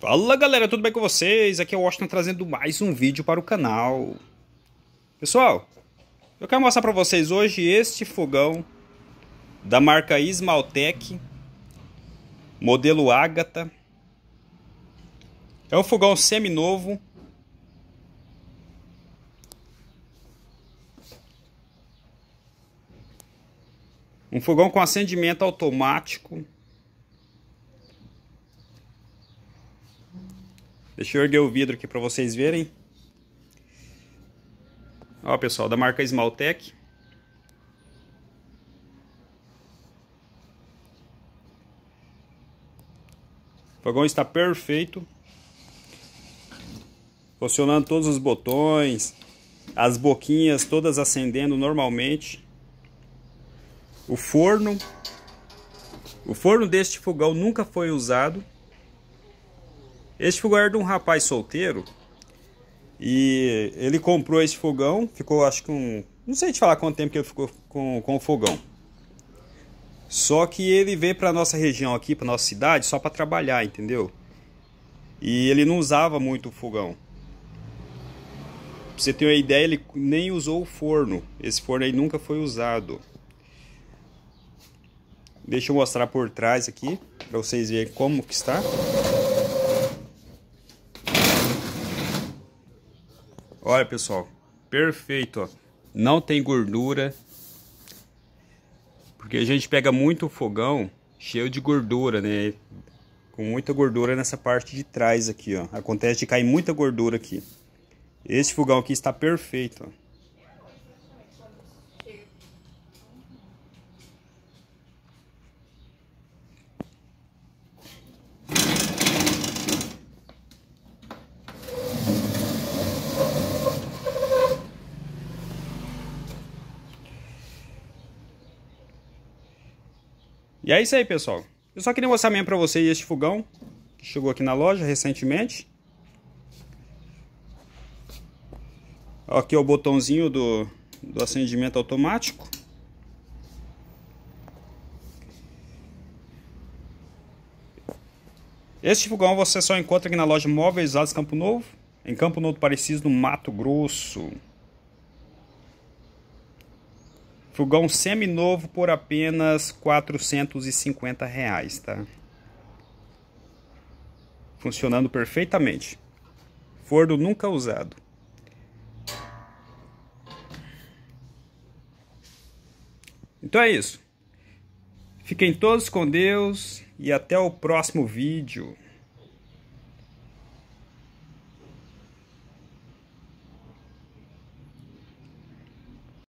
Fala galera, tudo bem com vocês? Aqui é o Washington trazendo mais um vídeo para o canal. Pessoal, eu quero mostrar para vocês hoje este fogão da marca Ismaltec, modelo Ágata. É um fogão semi-novo. Um fogão com acendimento automático. Deixa eu erguer o vidro aqui para vocês verem. Ó, pessoal, da marca Smaltec. O fogão está perfeito. Funcionando todos os botões, as boquinhas todas acendendo normalmente. O forno. O forno deste fogão nunca foi usado. Este fogão era de um rapaz solteiro e ele comprou esse fogão, ficou acho que um. Não sei te falar quanto tempo que ele ficou com, com o fogão. Só que ele veio para nossa região aqui, para nossa cidade, só para trabalhar, entendeu? E ele não usava muito o fogão. Pra você ter uma ideia, ele nem usou o forno. Esse forno aí nunca foi usado. Deixa eu mostrar por trás aqui, para vocês verem como que está. Olha, pessoal, perfeito, ó. Não tem gordura. Porque a gente pega muito fogão cheio de gordura, né? Com muita gordura nessa parte de trás aqui, ó. Acontece de cair muita gordura aqui. Esse fogão aqui está perfeito, ó. E é isso aí, pessoal. Eu só queria mostrar mesmo para vocês este fogão que chegou aqui na loja recentemente. Aqui é o botãozinho do, do acendimento automático. Este fogão você só encontra aqui na loja Móveis Alves Campo Novo, em Campo Novo Parecido, no Mato Grosso. Fogão novo por apenas 450 reais, tá? Funcionando perfeitamente. Forno nunca usado. Então é isso. Fiquem todos com Deus e até o próximo vídeo.